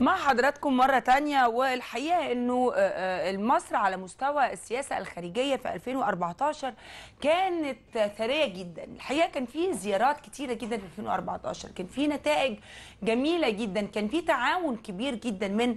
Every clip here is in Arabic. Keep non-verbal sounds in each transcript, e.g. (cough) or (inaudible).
مع حضراتكم مرة تانية والحقيقة أنه مصر على مستوى السياسة الخارجية في 2014 كانت ثرية جدا الحقيقة كان في زيارات كتيرة جدا في 2014 كان في نتائج جميلة جدا كان في تعاون كبير جدا من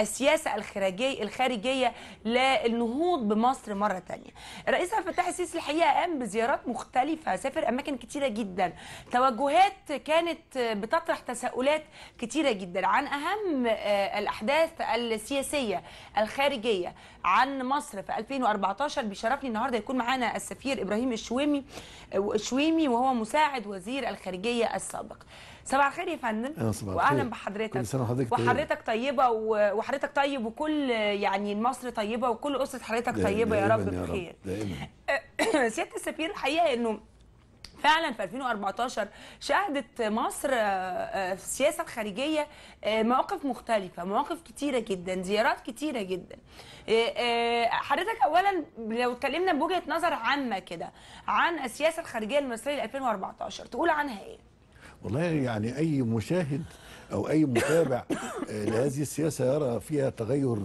السياسة الخارجية الخارجية للنهوض بمصر مرة تانية رئيس عبد الفتاح السيسي الحقيقة قام بزيارات مختلفة سافر أماكن كتيرة جدا توجهات كانت بتطرح تساؤلات كتيرة جدا عن أهم اهم آه، الاحداث السياسيه الخارجيه عن مصر في 2014 بيشرفني النهارده يكون معانا السفير ابراهيم الشويمي آه، الشويمي وهو مساعد وزير الخارجيه السابق صباح الخير يا فندم آه، واهلا بحضرتك كل سنه وحضرتك طيبه وحضرتك طيبه وحضرتك طيب وكل يعني مصر طيبه وكل اسره حضرتك طيبه يا رب بخير (coughs) سياده السفير الحقيقه انه فعلا في 2014 شهدت مصر في آه، السياسه آه، الخارجيه آه، مواقف مختلفه مواقف كتيره جدا زيارات كتيره جدا حضرتك اولا لو اتكلمنا بوجهه نظر عامه كده عن السياسه الخارجيه المصريه 2014 تقول عنها ايه والله يعني اي مشاهد او اي متابع لهذه السياسه يرى فيها تغير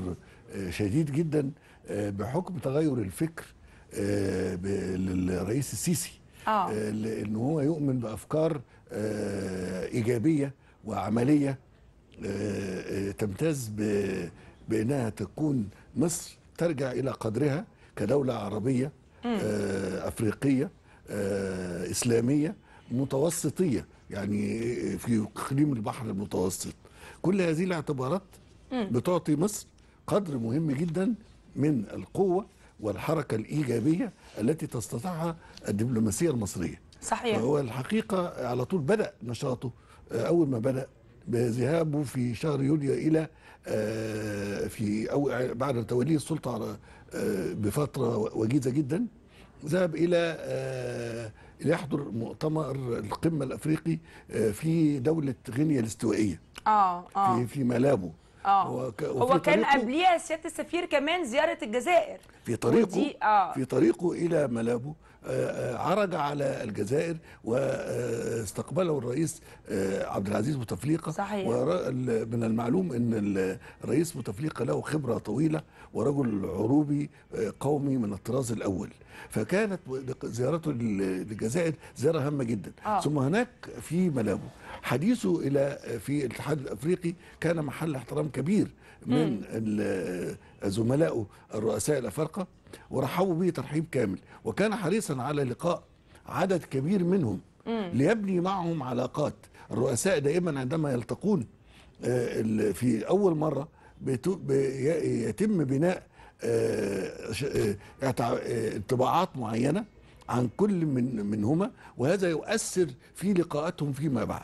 شديد جدا بحكم تغير الفكر للرئيس السيسي آه. آه، ان هو يؤمن بافكار آه، ايجابيه وعمليه آه، تمتاز بانها تكون مصر ترجع الى قدرها كدوله عربيه افريقيه اسلاميه متوسطيه يعني في اقليم البحر المتوسط كل هذه الاعتبارات بتعطي مصر قدر مهم جدا من القوه والحركة الإيجابية التي تستطيعها الدبلوماسية المصرية صحيح وهو الحقيقة على طول بدأ نشاطه أول ما بدأ بذهابه في شهر يوليو إلى آه، في أو بعد توليه السلطة آه، بفترة وجيزة جدا ذهب إلى آه، ليحضر مؤتمر القمة الأفريقي في دولة غينيا الاستوائية آه آه في, في مالابو اه هو كان قبليها سياده السفير كمان زياره الجزائر في طريقه آه. في طريقه الى ملابو عرج على الجزائر واستقبله الرئيس آه، عبد العزيز بوتفليقه صحيح من المعلوم ان الرئيس بوتفليقه له خبره طويله ورجل عروبي آه، قومي من الطراز الاول فكانت زيارته للجزائر زياره هامه جدا آه. ثم هناك في ملابو حديثه الى آه، في الاتحاد الافريقي كان محل احترام كبير من زملائه الرؤساء الأفارقة ورحبوا به ترحيب كامل وكان حريصا على لقاء عدد كبير منهم ليبني معهم علاقات الرؤساء دائما عندما يلتقون آه، في أول مرة يتم بناء آه، آه، انطباعات معينة عن كل من منهما وهذا يؤثر في لقاءاتهم فيما بعد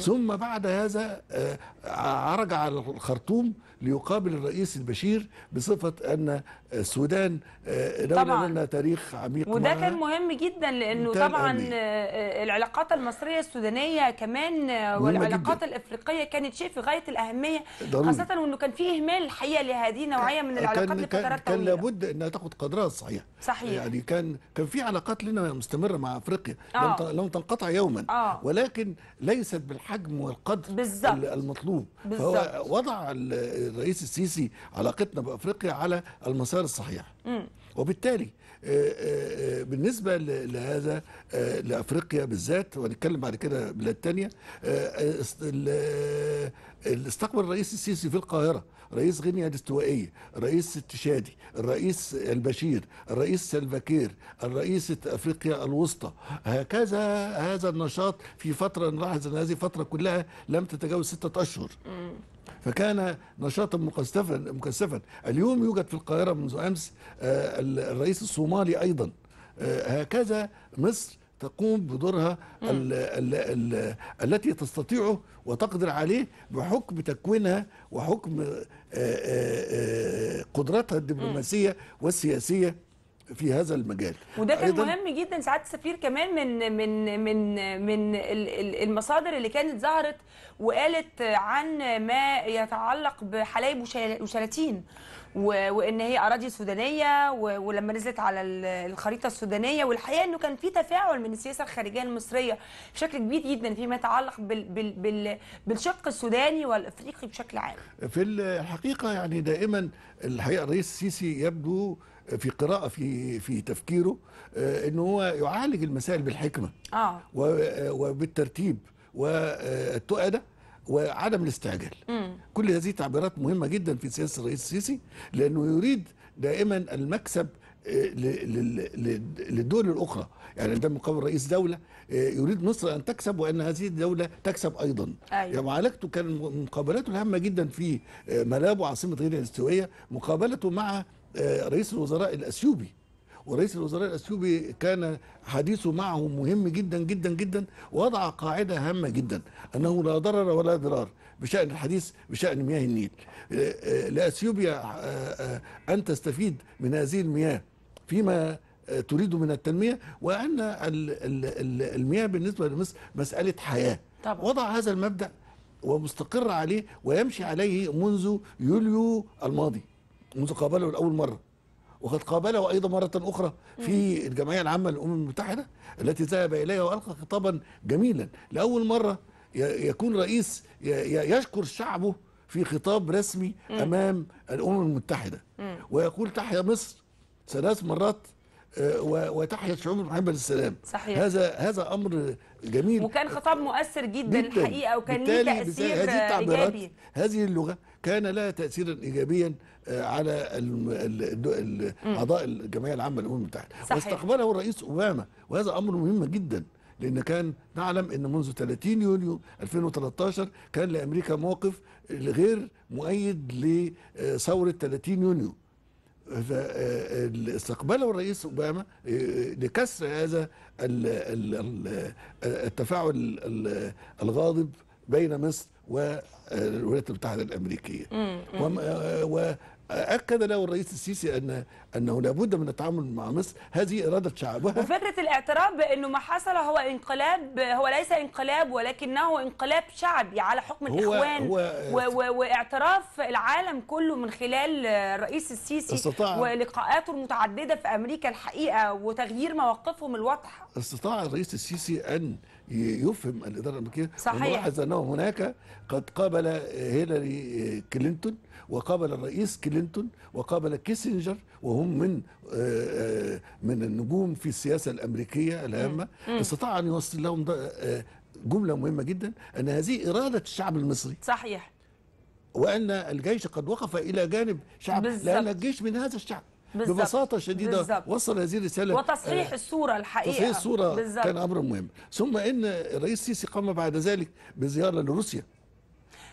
ثم بعد هذا آه، عرج على الخرطوم ليقابل الرئيس البشير بصفة أن السودان آه، دولة لنا تاريخ عميق وده كان مهم جدا لأنه طبعا آه، العلاقات المصرية السودانية كمان والعلاقات جداً. الإفريقية كانت شيء في غاية الأهمية ضروري. خاصة وأنه كان في إهمال الحقيقة لهذه نوعية من العلاقات كان لفترات كان طويلة كان لابد أنها تاخد قدرها الصحيح صحيح يعني كان كان في علاقات لنا مستمره مع افريقيا لم آه. لم تنقطع يوما أوه. ولكن ليست بالحجم والقدر بالزبط. المطلوب بالزبط. فهو وضع الرئيس السيسي علاقتنا بافريقيا على المسار الصحيح م. وبالتالي آه، آه، آه، بالنسبه لهذا لافريقيا بالذات وهنتكلم بعد كده بلاد ثانيه استقبل الرئيس السيسي في القاهره رئيس غينيا الاستوائيه رئيس التشادي الرئيس البشير الرئيس سلفاكير الرئيس افريقيا الوسطى هكذا هذا النشاط في فتره نلاحظ ان هذه الفتره كلها لم تتجاوز سته اشهر فكان نشاطا مكثفا مكثفا اليوم يوجد في القاهره منذ امس آه، الرئيس الصومالي ايضا آه، هكذا مصر تقوم بدورها الـ الـ الـ التي تستطيعه وتقدر عليه بحكم تكوينها وحكم آه، قدراتها الدبلوماسيه والسياسيه في هذا المجال وده كان مهم جدا سعاده السفير كمان من من من من المصادر اللي كانت ظهرت وقالت عن ما يتعلق بحلايب وشلاتين وان هي اراضي سودانيه ولما نزلت على الخريطه السودانيه والحقيقه انه كان في تفاعل من السياسه الخارجيه المصريه بشكل كبير جدا فيما يتعلق بال بال بال بالشق السوداني والافريقي بشكل عام. في الحقيقه يعني دائما الحقيقه الرئيس السيسي يبدو في قراءه في في تفكيره آه، ان هو يعالج المسائل بالحكمه اه, آه، وبالترتيب والتؤده وعدم الاستعجال كل هذه تعبيرات مهمة جدا في سياسة الرئيس السيسي لأنه يريد دائما المكسب آه، للدول الاخرى يعني عندما مقابل رئيس دوله آه، يريد مصر ان تكسب وان هذه الدوله تكسب ايضا أيوة. يعني معالجته كان مقابلاته الهامه جدا في آه، ملابو عاصمه غينيا الاستوائيه مقابلته مع رئيس الوزراء الاثيوبي ورئيس الوزراء الاثيوبي كان حديثه معه مهم جدا جدا جدا ووضع قاعده هامه جدا انه لا ضرر ولا ضرار بشان الحديث بشان مياه النيل آه، آه، لاثيوبيا آه، ان تستفيد من هذه المياه فيما تريد من التنميه وان المياه بالنسبه لمصر مساله حياه طبعا. وضع هذا المبدا ومستقر عليه ويمشي عليه منذ يوليو الماضي منذ قابله لاول مره وقد قابله أيضا مرة أخرى في الجمعية العامة للأمم المتحدة التي ذهب إليها وألقى خطابا جميلا لأول مرة يكون رئيس يشكر شعبه في خطاب رسمي أمام الأمم المتحدة ويقول تحيا مصر ثلاث مرات آه، وتحيا الشعوب المحبه للسلام صحيح. هذا هذا امر جميل وكان خطاب مؤثر جدا, جداً الحقيقه وكان له تاثير هذه ايجابي هذه اللغه كان لها تاثيرا ايجابيا آه، على اعضاء الجمعيه العامه للامم المتحده صحيح. واستقبله الرئيس اوباما وهذا امر مهم جدا لان كان نعلم ان منذ 30 يونيو 2013 كان لامريكا موقف غير مؤيد لثوره 30 يونيو فاستقبله آه، الرئيس اوباما آه، لكسر هذا التفاعل الغاضب بين مصر والولايات المتحده الامريكيه واكد له الرئيس السيسي ان انه لابد من التعامل مع مصر هذه اراده شعبها وفكره الاعتراف بانه ما حصل هو انقلاب هو ليس انقلاب ولكنه انقلاب شعبي على حكم هو الاخوان هو و واعتراف العالم كله من خلال الرئيس السيسي استطاع ولقاءاته المتعدده في امريكا الحقيقه وتغيير مواقفهم الواضحه استطاع الرئيس السيسي ان يفهم الاداره الامريكيه صحيح انه هناك قد قابل هيلاري كلينتون وقابل الرئيس كلينتون وقابل كيسنجر وهم من آه، من النجوم في السياسه الامريكيه الهامه استطاع ان يوصل لهم آه، جمله مهمه جدا ان هذه اراده الشعب المصري صحيح وان الجيش قد وقف الى جانب شعب بالزبط. لان الجيش من هذا الشعب بالزبط. ببساطه شديده بالزبط. وصل هذه الرساله وتصحيح آه الصوره الحقيقه تصحيح الصوره بالزبط. كان امر مهم ثم ان الرئيس السيسي قام بعد ذلك بزياره لروسيا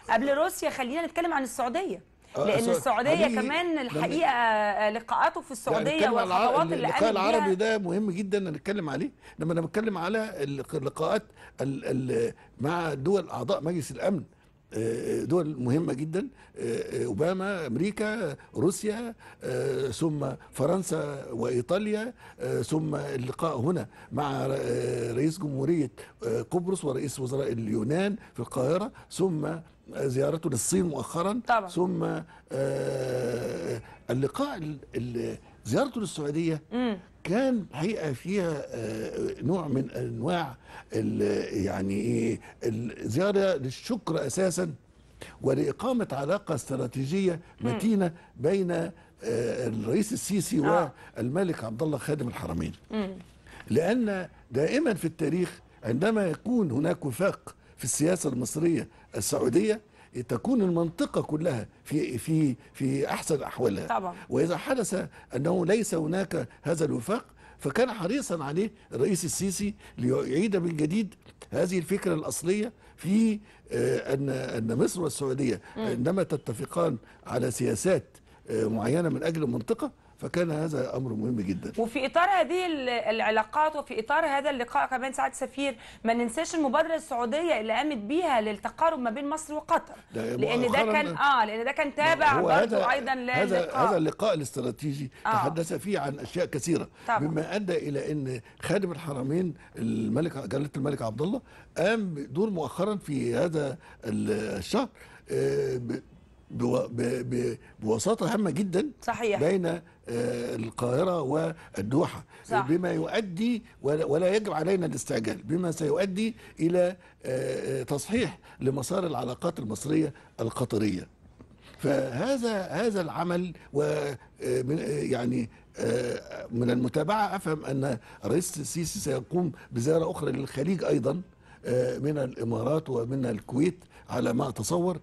قبل روسيا خلينا نتكلم عن السعوديه آه، لان السعوديه كمان الحقيقه آه، لقاءاته في يعني السعوديه والخطوات اللي اللقاء العربي ده مهم جدا نتكلم عليه لما انا بتكلم على اللقاءات مع دول اعضاء مجلس الامن آه، دول مهمة جدا آه، آه، أوباما أمريكا روسيا ثم فرنسا وإيطاليا ثم اللقاء هنا مع رئيس جمهورية قبرص ورئيس وزراء اليونان في القاهرة ثم زيارته للصين مؤخرا طبعا. ثم اللقاء زيارته للسعوديه كان حقيقه فيها آه، نوع من انواع يعني ايه زياره للشكر اساسا ولاقامه علاقه استراتيجيه متينه بين آه، الرئيس السيسي آه. والملك عبد الله خادم الحرمين لان دائما في التاريخ عندما يكون هناك وفاق في السياسه المصريه السعوديه تكون المنطقة كلها في في في أحسن أحوالها طبعا. وإذا حدث أنه ليس هناك هذا الوفاق فكان حريصا عليه الرئيس السيسي ليعيد من جديد هذه الفكرة الأصلية في آه، أن أن مصر والسعودية عندما تتفقان على سياسات آه، معينة من أجل المنطقة فكان هذا امر مهم جدا وفي اطار هذه العلاقات وفي اطار هذا اللقاء كمان سعاده السفير ما ننساش المبادره السعوديه اللي قامت بيها للتقارب ما بين مصر وقطر ده لان ده كان اه لان ده كان تابع برضه ايضا للقاء هذا هذا اللقاء الاستراتيجي آه. تحدث فيه عن اشياء كثيره طبعا. مما ادى الى ان خادم الحرمين الملك جلاله الملك عبد الله قام بدور مؤخرا في هذا الشهر آه، بوساطه هامه جدا صحيح. بين آه، القاهره والدوحه صح. بما يؤدي ولا يجب علينا الاستعجال بما سيؤدي الى آه، آه، تصحيح لمسار العلاقات المصريه القطريه فهذا هذا العمل و يعني من المتابعه افهم ان الرئيس السيسي سيقوم بزياره اخرى للخليج ايضا من الامارات ومن الكويت على ما اتصور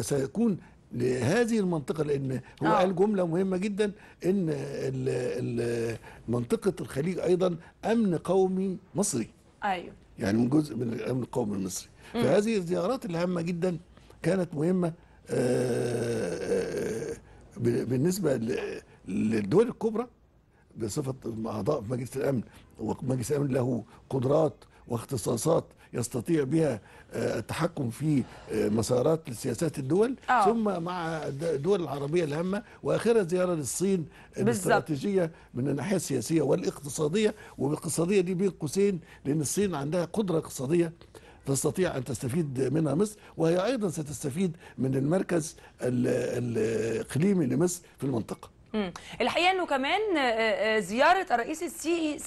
سيكون لهذه المنطقه لان هو آه. قال جمله مهمه جدا ان منطقه الخليج ايضا امن قومي مصري ايوه يعني من جزء من الامن القومي المصري فهذه الزيارات الهامه جدا كانت مهمه آه، آه، بالنسبه للدول الكبرى بصفه اعضاء في مجلس الامن ومجلس الامن له قدرات واختصاصات يستطيع بها آه، التحكم في آه، مسارات لسياسات الدول أوه. ثم مع الدول العربية الهامة وآخرها زيارة للصين الاستراتيجية من الناحية السياسية والاقتصادية والاقتصادية دي بين قوسين لأن الصين عندها قدرة اقتصادية تستطيع أن تستفيد منها مصر وهي أيضا ستستفيد من المركز الإقليمي لمصر في المنطقة الحقيقه انه كمان آه، آه، آه، زياره الرئيس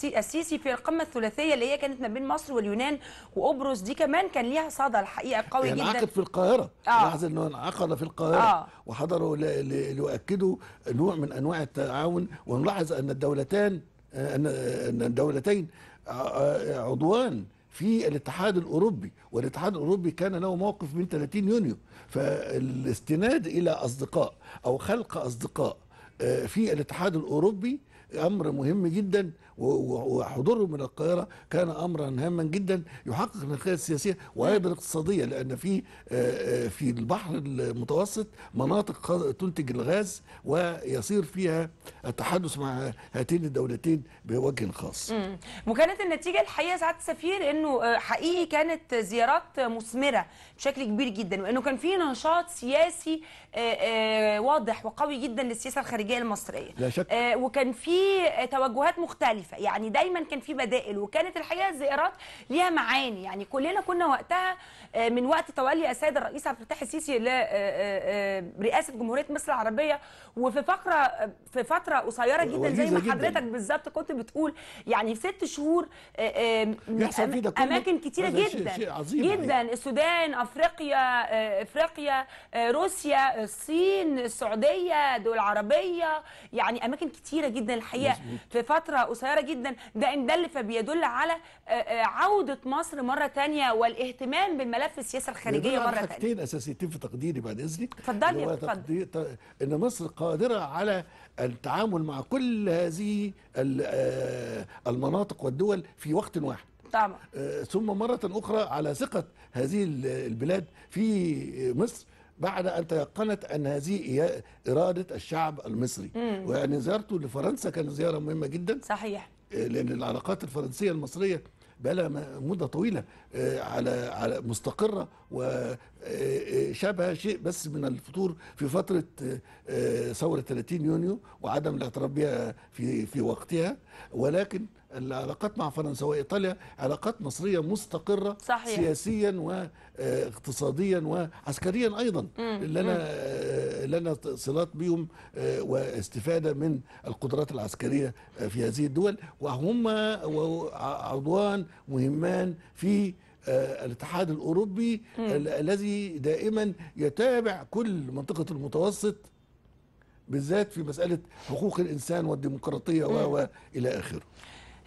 السيسي في القمه الثلاثيه اللي هي كانت ما بين مصر واليونان وقبرص دي كمان كان ليها صدى الحقيقه قوي يعني جدا انعقد في القاهره آه. لاحظ انه انعقد في القاهره آه. وحضروا ليؤكدوا نوع من انواع التعاون ونلاحظ ان الدولتان ان الدولتين عضوان في الاتحاد الاوروبي والاتحاد الاوروبي كان له موقف من 30 يونيو فالاستناد الى اصدقاء او خلق اصدقاء آه، في الاتحاد الاوروبي امر مهم جدا وحضوره من القاهره كان امرا هاما جدا يحقق النقاء السياسيه وايضا اقتصاديه لان في آه، آه، في البحر المتوسط مناطق تنتج الغاز ويصير فيها التحدث مع هاتين الدولتين بوجه خاص. وكانت النتيجه الحقيقه سعاده السفير انه آه، حقيقي كانت زيارات مثمره بشكل كبير جدا وانه كان في نشاط سياسي واضح وقوي جدا للسياسه الخارجيه المصريه. لا شك. وكان في توجهات مختلفه مختلفه يعني دايما كان في بدائل وكانت الحقيقه الزئارات ليها معاني يعني كلنا كنا وقتها آه، من وقت تولي السيد الرئيس عبد الفتاح السيسي لرئاسه آه، آه، جمهوريه مصر العربيه وفي فقره في فتره قصيره جدا زي ما حضرتك بالظبط كنت بتقول يعني في ست شهور اماكن كتيره جدا جدا السودان افريقيا افريقيا روسيا الصين السعوديه دول عربيه يعني اماكن كتيره جدا الحقيقه في فتره قصيره صغيره جدا ده ان دل فبيدل على آه، آه، عوده مصر مره ثانيه والاهتمام بالملف السياسه الخارجيه مره ثانيه حاجتين اساسيتين في تقديري بعد اذنك اتفضل يا ان مصر قادره على التعامل مع كل هذه آه، المناطق والدول في وقت واحد طبعا ثم مره اخرى على ثقه هذه البلاد في مصر بعد ان تيقنت ان هذه هي اراده الشعب المصري ويعني زيارته لفرنسا كانت زياره مهمه جدا صحيح آه، لان العلاقات الفرنسيه المصريه بقى لها مده طويله آه، على على مستقره وشابه آه، شيء بس من الفتور في فتره ثوره 30 يونيو وعدم الاعتراف بها في في وقتها ولكن العلاقات مع فرنسا وايطاليا علاقات مصريه مستقره صحيح. سياسيا واقتصاديا آه، وعسكريا ايضا لنا آه، لنا صلات بهم آه، واستفاده من القدرات العسكريه في هذه الدول وهما عضوان مهمان في الاتحاد الاوروبي الذي دائما يتابع كل منطقه المتوسط بالذات في مساله حقوق الانسان والديمقراطيه والى اخره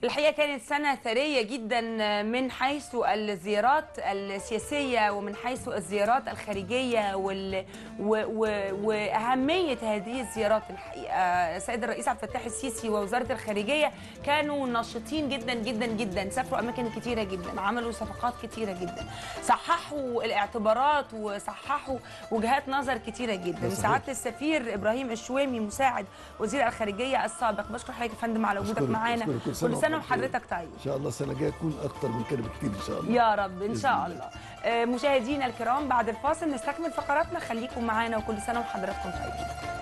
الحقيقه كانت سنه ثريه جدا من حيث الزيارات السياسيه ومن حيث الزيارات الخارجيه وال... و... و... واهميه هذه الزيارات الحقيقه السيد الرئيس عبد الفتاح السيسي ووزاره الخارجيه كانوا نشطين جدا جدا جدا سافروا اماكن كتيره جدا عملوا صفقات كتيره جدا صححوا الاعتبارات وصححوا وجهات نظر كتيره جدا سعاده السفير ابراهيم الشوامي مساعد وزير الخارجيه السابق بشكر حضرتك يا فندم على وجودك معانا كل سنه سنه وحضرتك طيب ان شاء الله السنه الجايه تكون اكتر من كده بكتير ان شاء الله يا رب ان شاء الله آه، مشاهدينا الكرام بعد الفاصل نستكمل فقراتنا خليكم معانا وكل سنه وحضراتكم طيبين